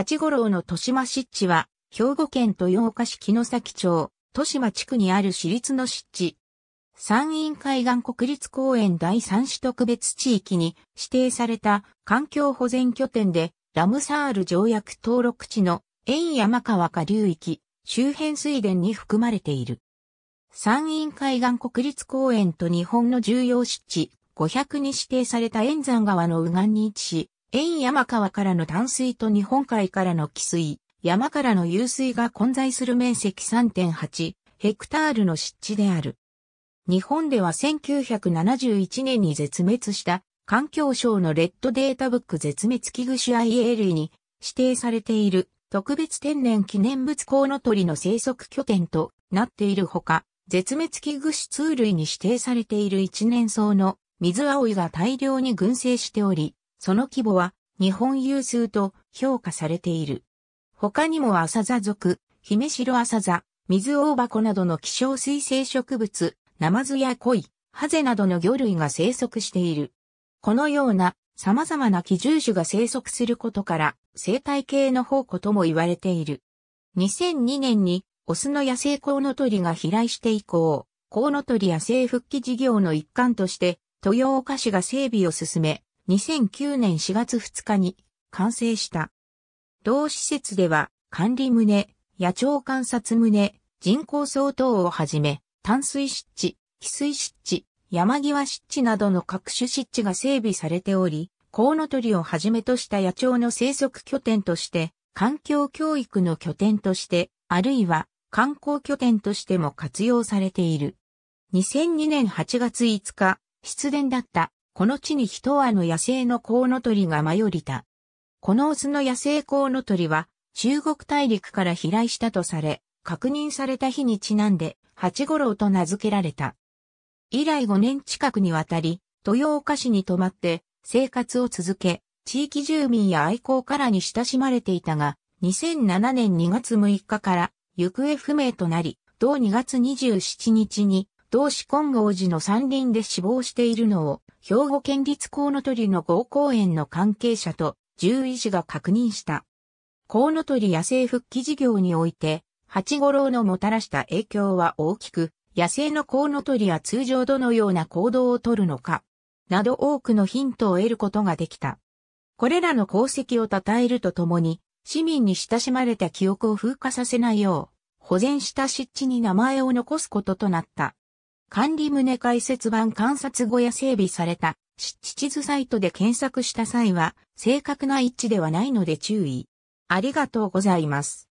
八五郎の豊島湿地は、兵庫県豊岡市木崎町、豊島地区にある私立の湿地。山陰海岸国立公園第三市特別地域に指定された環境保全拠点で、ラムサール条約登録地の円山川下流域、周辺水田に含まれている。山陰海岸国立公園と日本の重要湿地500に指定された円山川の右岸に位置し、遠山川からの淡水と日本海からの汽水、山からの湧水が混在する面積3.8ヘクタールの湿地である。日本では1971年に絶滅した環境省のレッドデータブック絶滅危惧種 IA 類に指定されている特別天然記念物コウノトリの生息拠点となっているほか、絶滅危惧種通類に指定されている一年草の水葵が大量に群生しており、その規模は日本有数と評価されている。他にもアサザメ姫白アサザ、水大箱などの希少水生植物、ナマズやコイ、ハゼなどの魚類が生息している。このような様々な寄住種が生息することから生態系の宝庫とも言われている。2002年にオスの野生コウノトリが飛来して以降、コウノトリ野生復帰事業の一環として豊岡市が整備を進め、2009年4月2日に完成した。同施設では管理棟、野鳥観察棟、人工相当をはじめ、淡水湿地、汽水湿地、山際湿地などの各種湿地が整備されており、コウノトリをはじめとした野鳥の生息拠点として、環境教育の拠点として、あるいは観光拠点としても活用されている。2002年8月5日、出電だったこの地に一羽の野生のコウノトリが舞い降りた。このオスの野生コウノトリは、中国大陸から飛来したとされ、確認された日にちなんで、八五郎と名付けられた。以来5年近くにわたり、豊岡市に泊まって生活を続け、地域住民や愛好家らに親しまれていたが、2007年2月6日から行方不明となり、同2月27日に同志金剛寺の山林で死亡しているのを、兵庫県立コウノトリの合公園の関係者と獣医師が確認した。コウノトリ野生復帰事業において、八五郎のもたらした影響は大きく、野生のコウノトリは通常どのような行動をとるのか、など多くのヒントを得ることができた。これらの功績を称えるとともに、市民に親しまれた記憶を風化させないよう、保全した湿地に名前を残すこととなった。管理棟解説版観察後や整備された湿地地図サイトで検索した際は正確な位置ではないので注意。ありがとうございます。